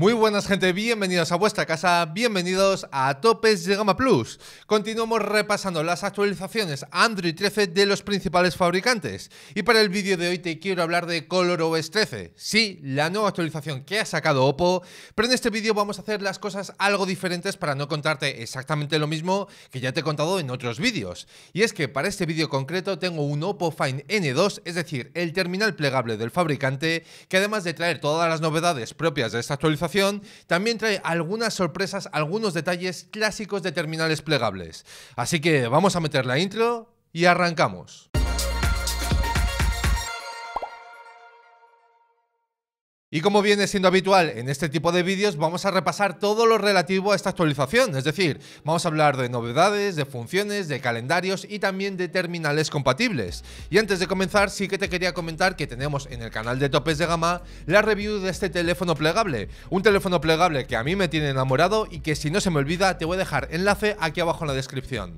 Muy buenas gente, bienvenidos a vuestra casa, bienvenidos a Topes de Gama Plus. Continuamos repasando las actualizaciones Android 13 de los principales fabricantes. Y para el vídeo de hoy te quiero hablar de ColorOS 13, sí, la nueva actualización que ha sacado Oppo, pero en este vídeo vamos a hacer las cosas algo diferentes para no contarte exactamente lo mismo que ya te he contado en otros vídeos. Y es que para este vídeo concreto tengo un Oppo Find N2, es decir, el terminal plegable del fabricante, que además de traer todas las novedades propias de esta actualización, también trae algunas sorpresas, algunos detalles clásicos de terminales plegables. Así que vamos a meter la intro y arrancamos. Y como viene siendo habitual en este tipo de vídeos, vamos a repasar todo lo relativo a esta actualización, es decir, vamos a hablar de novedades, de funciones, de calendarios y también de terminales compatibles. Y antes de comenzar, sí que te quería comentar que tenemos en el canal de topes de gama la review de este teléfono plegable, un teléfono plegable que a mí me tiene enamorado y que si no se me olvida te voy a dejar enlace aquí abajo en la descripción.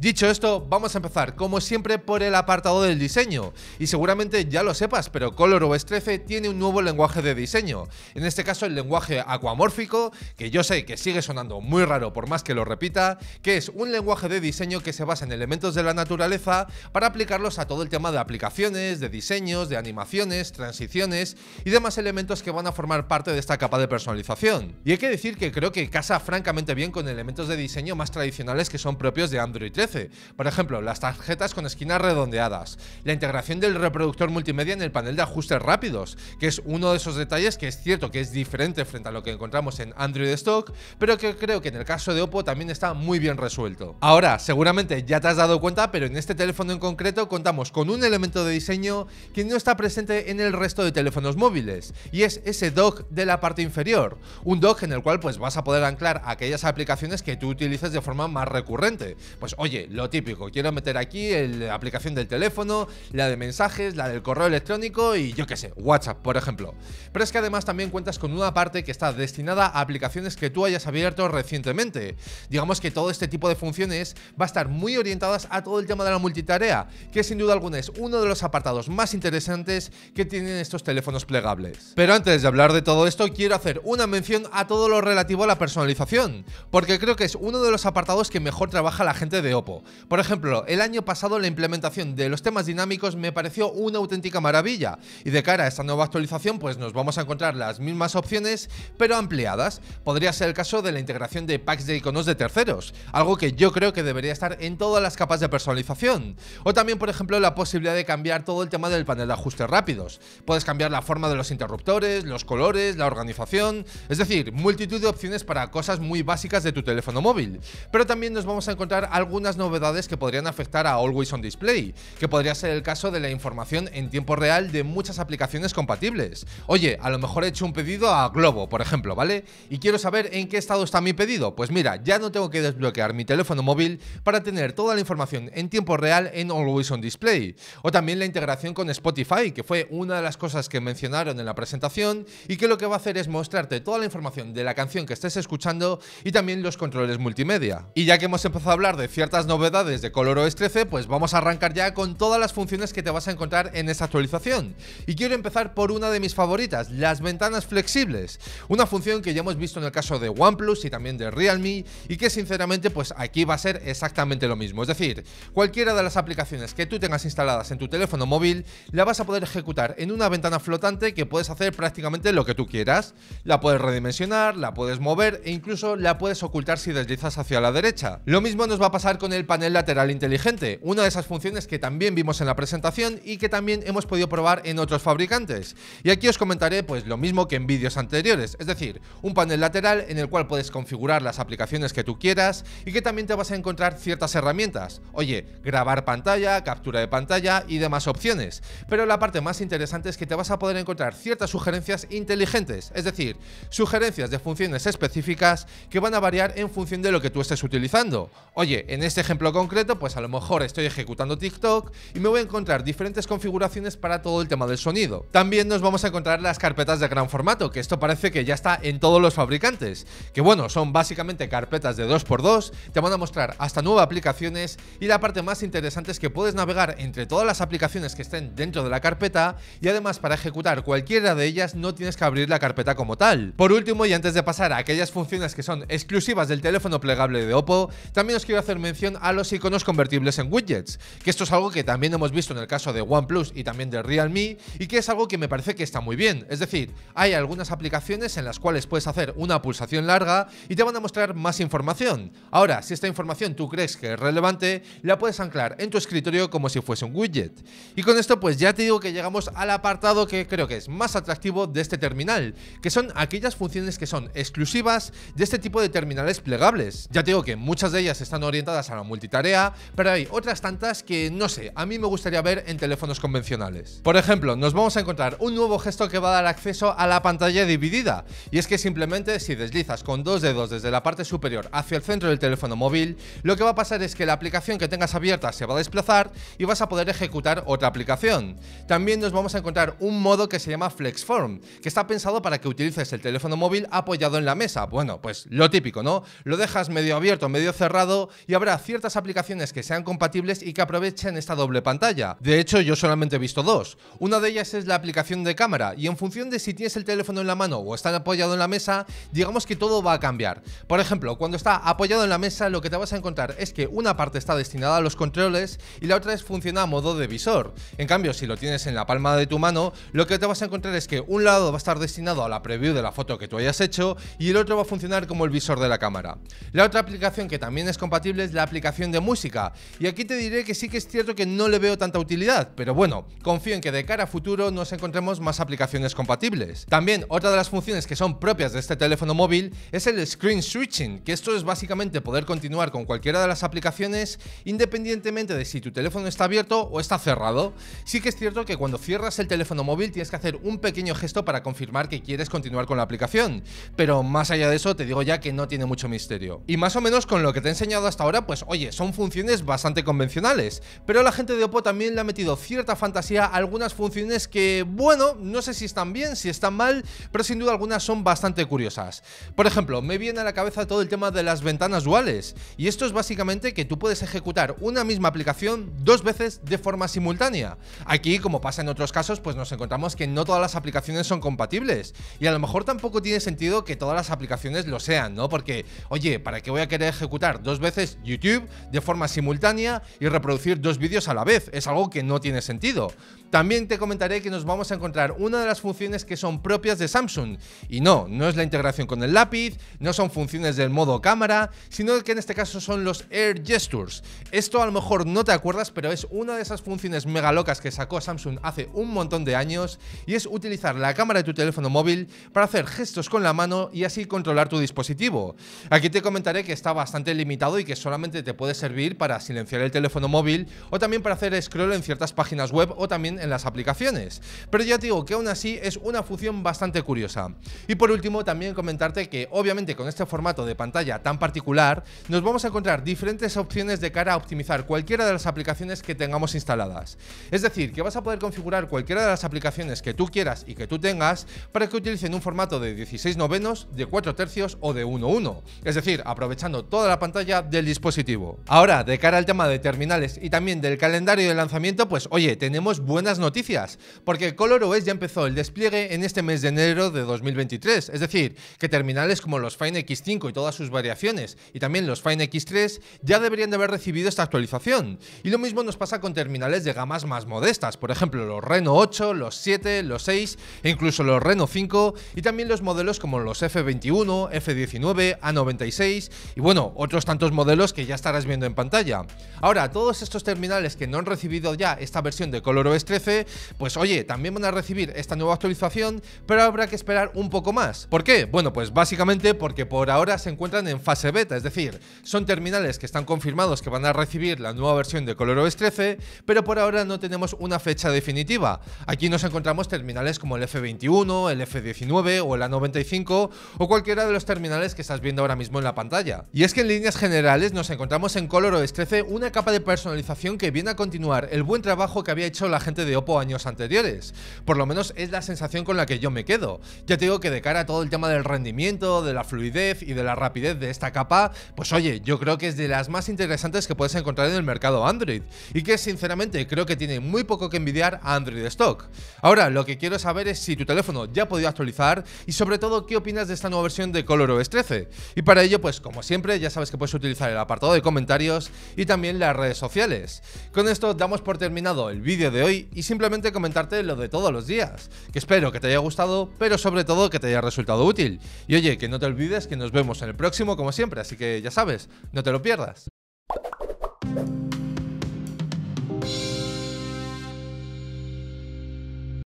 Dicho esto, vamos a empezar como siempre por el apartado del diseño, y seguramente ya lo sepas, pero ColorOS 13 tiene un nuevo lenguaje de diseño. En este caso, el lenguaje acuamórfico, que yo sé que sigue sonando muy raro por más que lo repita, que es un lenguaje de diseño que se basa en elementos de la naturaleza para aplicarlos a todo el tema de aplicaciones, de diseños, de animaciones, transiciones y demás elementos que van a formar parte de esta capa de personalización. Y hay que decir que creo que casa francamente bien con elementos de diseño más tradicionales que son propios de Android 13. Por ejemplo, las tarjetas con esquinas redondeadas, la integración del reproductor multimedia en el panel de ajustes rápidos, que es uno de esos detalles que es cierto que es diferente frente a lo que encontramos en Android Stock, pero que creo que en el caso de Oppo también está muy bien resuelto. Ahora, seguramente ya te has dado cuenta, pero en este teléfono en concreto contamos con un elemento de diseño que no está presente en el resto de teléfonos móviles, y es ese dock de la parte inferior, un dock en el cual pues vas a poder anclar aquellas aplicaciones que tú utilices de forma más recurrente. Pues oye, lo típico, quiero meter aquí la aplicación del teléfono, la de mensajes, la del correo electrónico y yo qué sé, WhatsApp, por ejemplo. Pero es que además también cuentas con una parte que está destinada a aplicaciones que tú hayas abierto recientemente. Digamos que todo este tipo de funciones va a estar muy orientadas a todo el tema de la multitarea, que sin duda alguna es uno de los apartados más interesantes que tienen estos teléfonos plegables. Pero antes de hablar de todo esto, quiero hacer una mención a todo lo relativo a la personalización, porque creo que es uno de los apartados que mejor trabaja la gente de Oppo. Por ejemplo, el año pasado la implementación de los temas dinámicos me pareció una auténtica maravilla, y de cara a esta nueva actualización pues nos vamos vamos a encontrar las mismas opciones, pero ampliadas. Podría ser el caso de la integración de packs de iconos de terceros, algo que yo creo que debería estar en todas las capas de personalización. O también, por ejemplo, la posibilidad de cambiar todo el tema del panel de ajustes rápidos. Puedes cambiar la forma de los interruptores, los colores, la organización, es decir, multitud de opciones para cosas muy básicas de tu teléfono móvil. Pero también nos vamos a encontrar algunas novedades que podrían afectar a Always on Display, que podría ser el caso de la información en tiempo real de muchas aplicaciones compatibles. Oye, a lo mejor he hecho un pedido a Globo, por ejemplo, ¿vale? Y quiero saber en qué estado está mi pedido. Pues mira, ya no tengo que desbloquear mi teléfono móvil para tener toda la información en tiempo real en Always on Display. O también la integración con Spotify, que fue una de las cosas que mencionaron en la presentación y que lo que va a hacer es mostrarte toda la información de la canción que estés escuchando y también los controles multimedia. Y ya que hemos empezado a hablar de ciertas novedades de ColorOS 13, pues vamos a arrancar ya con todas las funciones que te vas a encontrar en esta actualización. Y quiero empezar por una de mis favoritas las ventanas flexibles, una función que ya hemos visto en el caso de OnePlus y también de Realme y que sinceramente pues aquí va a ser exactamente lo mismo, es decir, cualquiera de las aplicaciones que tú tengas instaladas en tu teléfono móvil la vas a poder ejecutar en una ventana flotante que puedes hacer prácticamente lo que tú quieras, la puedes redimensionar, la puedes mover e incluso la puedes ocultar si deslizas hacia la derecha. Lo mismo nos va a pasar con el panel lateral inteligente, una de esas funciones que también vimos en la presentación y que también hemos podido probar en otros fabricantes. Y aquí os comentaré pues lo mismo que en vídeos anteriores, es decir, un panel lateral en el cual puedes configurar las aplicaciones que tú quieras y que también te vas a encontrar ciertas herramientas, oye, grabar pantalla, captura de pantalla y demás opciones, pero la parte más interesante es que te vas a poder encontrar ciertas sugerencias inteligentes, es decir, sugerencias de funciones específicas que van a variar en función de lo que tú estés utilizando. Oye, en este ejemplo concreto, pues a lo mejor estoy ejecutando TikTok y me voy a encontrar diferentes configuraciones para todo el tema del sonido. También nos vamos a encontrar las carpetas de gran formato, que esto parece que ya está en todos los fabricantes. Que bueno, son básicamente carpetas de 2x2, te van a mostrar hasta nuevas aplicaciones y la parte más interesante es que puedes navegar entre todas las aplicaciones que estén dentro de la carpeta y además para ejecutar cualquiera de ellas no tienes que abrir la carpeta como tal. Por último y antes de pasar a aquellas funciones que son exclusivas del teléfono plegable de Oppo, también os quiero hacer mención a los iconos convertibles en widgets, que esto es algo que también hemos visto en el caso de OnePlus y también de Realme y que es algo que me parece que está muy bien. Es decir, hay algunas aplicaciones en las cuales puedes hacer una pulsación larga y te van a mostrar más información. Ahora, si esta información tú crees que es relevante, la puedes anclar en tu escritorio como si fuese un widget. Y con esto pues ya te digo que llegamos al apartado que creo que es más atractivo de este terminal, que son aquellas funciones que son exclusivas de este tipo de terminales plegables. Ya te digo que muchas de ellas están orientadas a la multitarea, pero hay otras tantas que no sé, a mí me gustaría ver en teléfonos convencionales. Por ejemplo, nos vamos a encontrar un nuevo gesto que va a el acceso a la pantalla dividida. Y es que simplemente si deslizas con dos dedos desde la parte superior hacia el centro del teléfono móvil, lo que va a pasar es que la aplicación que tengas abierta se va a desplazar y vas a poder ejecutar otra aplicación. También nos vamos a encontrar un modo que se llama FlexForm, que está pensado para que utilices el teléfono móvil apoyado en la mesa. Bueno, pues lo típico, ¿no? Lo dejas medio abierto, medio cerrado y habrá ciertas aplicaciones que sean compatibles y que aprovechen esta doble pantalla. De hecho, yo solamente he visto dos. Una de ellas es la aplicación de cámara y en función función de si tienes el teléfono en la mano o está apoyado en la mesa, digamos que todo va a cambiar. Por ejemplo, cuando está apoyado en la mesa, lo que te vas a encontrar es que una parte está destinada a los controles y la otra es funciona a modo de visor. En cambio, si lo tienes en la palma de tu mano, lo que te vas a encontrar es que un lado va a estar destinado a la preview de la foto que tú hayas hecho y el otro va a funcionar como el visor de la cámara. La otra aplicación que también es compatible es la aplicación de música. Y aquí te diré que sí que es cierto que no le veo tanta utilidad, pero bueno, confío en que de cara a futuro nos encontremos más aplicaciones compatibles. También otra de las funciones que son propias de este teléfono móvil es el screen switching, que esto es básicamente poder continuar con cualquiera de las aplicaciones independientemente de si tu teléfono está abierto o está cerrado. Sí que es cierto que cuando cierras el teléfono móvil tienes que hacer un pequeño gesto para confirmar que quieres continuar con la aplicación, pero más allá de eso te digo ya que no tiene mucho misterio. Y más o menos con lo que te he enseñado hasta ahora, pues oye, son funciones bastante convencionales, pero la gente de Oppo también le ha metido cierta fantasía a algunas funciones que, bueno, no sé si están bien, si están mal, pero sin duda algunas son bastante curiosas. Por ejemplo, me viene a la cabeza todo el tema de las ventanas duales, y esto es básicamente que tú puedes ejecutar una misma aplicación dos veces de forma simultánea. Aquí, como pasa en otros casos, pues nos encontramos que no todas las aplicaciones son compatibles, y a lo mejor tampoco tiene sentido que todas las aplicaciones lo sean, ¿no? Porque, oye, ¿para qué voy a querer ejecutar dos veces YouTube de forma simultánea y reproducir dos vídeos a la vez? Es algo que no tiene sentido. También te comentaré que nos vamos a encontrar una de las funciones que son propias de Samsung. Y no, no es la integración con el lápiz, no son funciones del modo cámara, sino que en este caso son los Air Gestures. Esto a lo mejor no te acuerdas, pero es una de esas funciones mega locas que sacó Samsung hace un montón de años y es utilizar la cámara de tu teléfono móvil para hacer gestos con la mano y así controlar tu dispositivo. Aquí te comentaré que está bastante limitado y que solamente te puede servir para silenciar el teléfono móvil o también para hacer scroll en ciertas páginas web o también en las aplicaciones. Pero ya te digo que aún así es una función bastante curiosa. Y por último, también comentarte que obviamente con este formato de pantalla tan particular, nos vamos a encontrar diferentes opciones de cara a optimizar cualquiera de las aplicaciones que tengamos instaladas. Es decir, que vas a poder configurar cualquiera de las aplicaciones que tú quieras y que tú tengas para que utilicen un formato de 16 novenos, de 4 tercios o de 1.1. Es decir, aprovechando toda la pantalla del dispositivo. Ahora, de cara al tema de terminales y también del calendario de lanzamiento, pues oye, tenemos buenas noticias, porque ColorOS ya empezó el despliegue en este mes de enero de 2023, es decir, que terminales como los Fine X5 y todas sus variaciones, y también los Fine X3, ya deberían de haber recibido esta actualización. Y lo mismo nos pasa con terminales de gamas más modestas, por ejemplo los Reno 8, los 7, los 6 e incluso los Reno 5, y también los modelos como los F21, F19, A96 y bueno, otros tantos modelos que ya estarás viendo en pantalla. Ahora, todos estos terminales que no han recibido ya esta versión de ColorOS 13, pues oye, también van a recibir esta nueva actualización, pero habrá que esperar un poco más. ¿Por qué? Bueno, pues básicamente porque por ahora se encuentran en fase beta, es decir, son terminales que están confirmados que van a recibir la nueva versión de ColorOS 13, pero por ahora no tenemos una fecha definitiva. Aquí nos encontramos terminales como el F21, el F19 o el A95 o cualquiera de los terminales que estás viendo ahora mismo en la pantalla. Y es que en líneas generales nos encontramos en ColorOS 13 una capa de personalización que viene a continuar el buen trabajo que había hecho la gente de Oppo años anteriores. Por lo menos es la sensación con la que yo me quedo. Ya te digo que de cara a todo el tema del rendimiento, de la fluidez y de la rapidez de esta capa, pues oye, yo creo que es de las más interesantes que puedes encontrar en el mercado Android y que sinceramente creo que tiene muy poco que envidiar a Android Stock. Ahora, lo que quiero saber es si tu teléfono ya ha podido actualizar y sobre todo qué opinas de esta nueva versión de ColorOS 13. Y para ello, pues como siempre, ya sabes que puedes utilizar el apartado de comentarios y también las redes sociales. Con esto damos por terminado el vídeo de hoy y simplemente comentarte lo de todos los días, espero que te haya gustado, pero sobre todo que te haya resultado útil. Y oye, que no te olvides que nos vemos en el próximo como siempre, así que ya sabes, no te lo pierdas.